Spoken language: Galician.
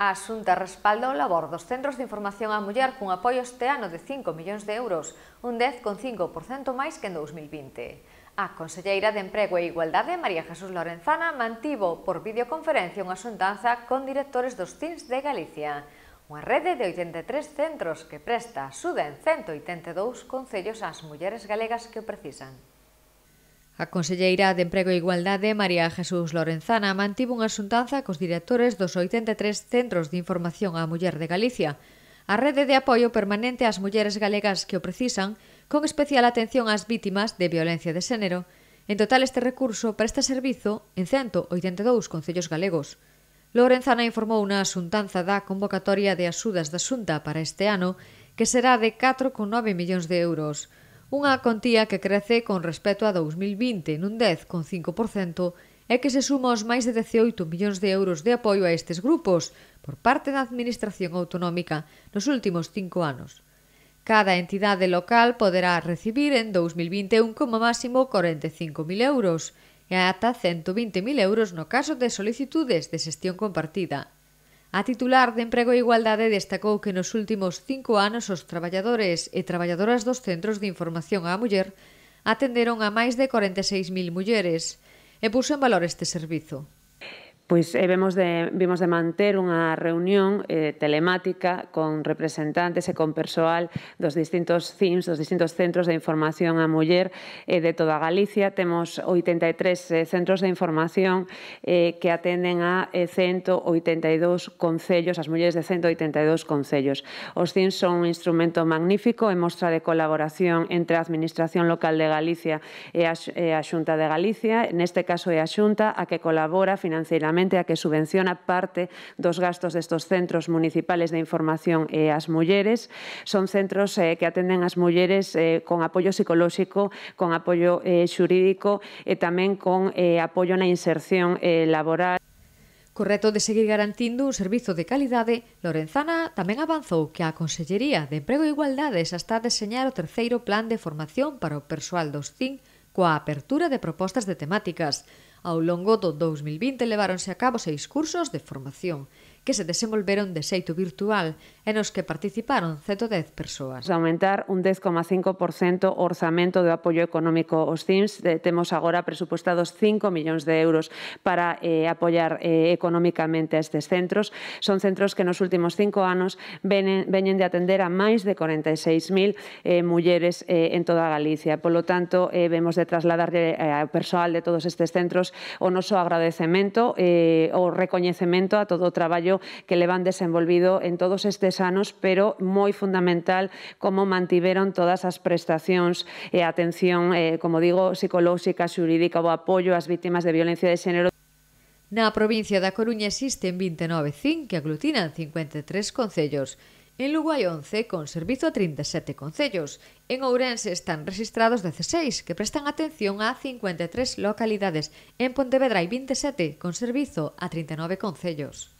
A Xunta respalda o labor dos Centros de Información á Muller cun apoio este ano de 5 millóns de euros, un 10,5% máis que en 2020. A Conselleira de Emprego e Igualdade, María Jesús Lorenzana, mantivo por videoconferencia unha xuntanza con directores dos CINS de Galicia, unha rede de 83 centros que presta a en 182 concellos ás mulleres galegas que o precisan. A conselleira de Emprego e Igualdade, María Jesús Lorenzana, mantivo unha xuntanza cos directores dos 83 Centros de Información á Muller de Galicia. A rede de apoio permanente ás mulleres galegas que o precisan, con especial atención ás vítimas de violencia de xénero. En total este recurso presta servizo en 182 concellos galegos. Lorenzana informou unha xuntanza da convocatoria de axudas da Xunta para este ano, que será de 4,9 millóns de euros. Unha contía que crece con respecto a 2020 nun 10,5% e que se suma aos máis de 18 millóns de euros de apoio a estes grupos por parte da Administración Autonómica nos últimos cinco anos. Cada entidade local poderá recibir en 2021 como máximo 45.000 euros e ata 120.000 euros no caso de solicitudes de xestión compartida. A titular de Emprego e Igualdade destacou que nos últimos cinco anos os traballadores e traballadoras dos Centros de Información á Muller atenderon a máis de 46.000 mulleres e puxo en valor este servizo. Pois eh, vemos de, vimos de manter unha reunión eh, telemática con representantes e con persoal dos distintos CIMS, dos distintos centros de información a muller eh, de toda Galicia. Temos 83 eh, centros de información eh, que atenden a eh, 182 concellos, as mulleres de 182 concellos. Os CIMS son un instrumento magnífico e mostra de colaboración entre a Administración Local de Galicia e a, e a Xunta de Galicia, neste caso é a Xunta, a que colabora financeiramente precisamente a que subvenciona parte dos gastos destos centros municipales de información e as mulleres. Son centros eh, que atenden as mulleres eh, con apoio psicolóxico, con apoio eh, xurídico e tamén con eh, apoio na inserción eh, laboral. Co reto de seguir garantindo un servizo de calidade, Lorenzana tamén avanzou que a Consellería de Emprego e Igualdade xa está a deseñar o terceiro plan de formación para o persoal dos CIN coa apertura de propostas de temáticas. Ao longo do 2020 leváronse a cabo seis cursos de formación que se desenvolveron de xeito virtual e nos que participaron 110 persoas. Aumentar un 10,5% o orzamento do apoio económico aos CIMS. temos agora presupuestados 5 millóns de euros para eh, apoiar eh, económicamente a estes centros. Son centros que nos últimos cinco anos venen, venen de atender a máis de 46.000 eh, mulleres eh, en toda Galicia. Por lo tanto, eh, vemos de trasladarlle eh, ao persoal de todos estes centros o noso agradecemento eh, o recoñecemento a todo o traballo que levan desenvolvido en todos estes anos, pero moi fundamental como mantiveron todas as prestacións e atención, eh, como digo, psicolóxica, xurídica ou apoio ás vítimas de violencia de xénero. Na provincia da Coruña existen 29 CIN que aglutinan 53 concellos. En Lugo hai 11 con servizo a 37 concellos. En Ourense están registrados 16 que prestan atención a 53 localidades. En Pontevedra hai 27 con servizo a 39 concellos.